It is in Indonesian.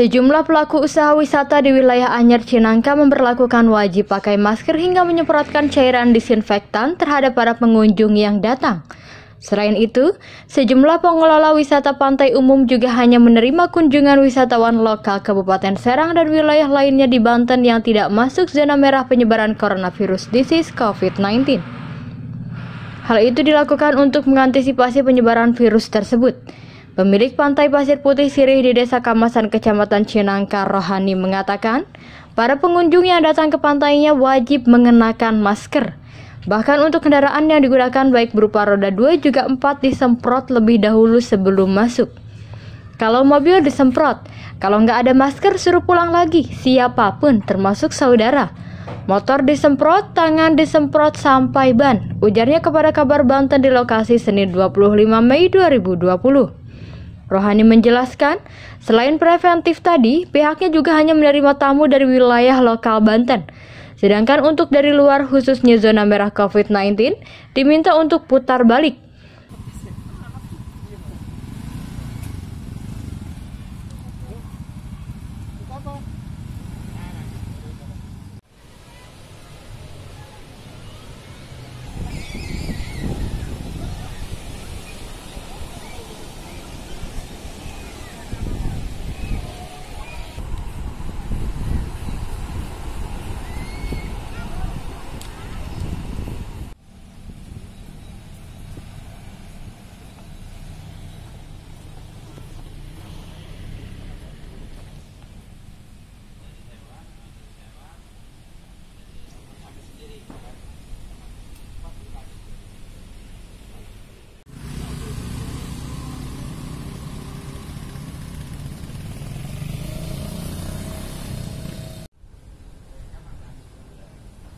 Sejumlah pelaku usaha wisata di wilayah Anyer Cinangka memperlakukan wajib pakai masker hingga menyemprotkan cairan disinfektan terhadap para pengunjung yang datang. Selain itu, sejumlah pengelola wisata pantai umum juga hanya menerima kunjungan wisatawan lokal Kabupaten Serang dan wilayah lainnya di Banten yang tidak masuk zona merah penyebaran coronavirus disease COVID-19. Hal itu dilakukan untuk mengantisipasi penyebaran virus tersebut. Pemilik pantai pasir putih sirih di Desa Kamasan, Kecamatan Cinangka, Rohani mengatakan, para pengunjung yang datang ke pantainya wajib mengenakan masker. Bahkan untuk kendaraan yang digunakan baik berupa roda 2 juga 4 disemprot lebih dahulu sebelum masuk. Kalau mobil disemprot, kalau nggak ada masker suruh pulang lagi, siapapun termasuk saudara. Motor disemprot, tangan disemprot sampai ban, ujarnya kepada kabar Banten di lokasi Senin 25 Mei 2020. Rohani menjelaskan, selain preventif tadi, pihaknya juga hanya menerima tamu dari wilayah lokal Banten. Sedangkan untuk dari luar khususnya zona merah COVID-19 diminta untuk putar balik.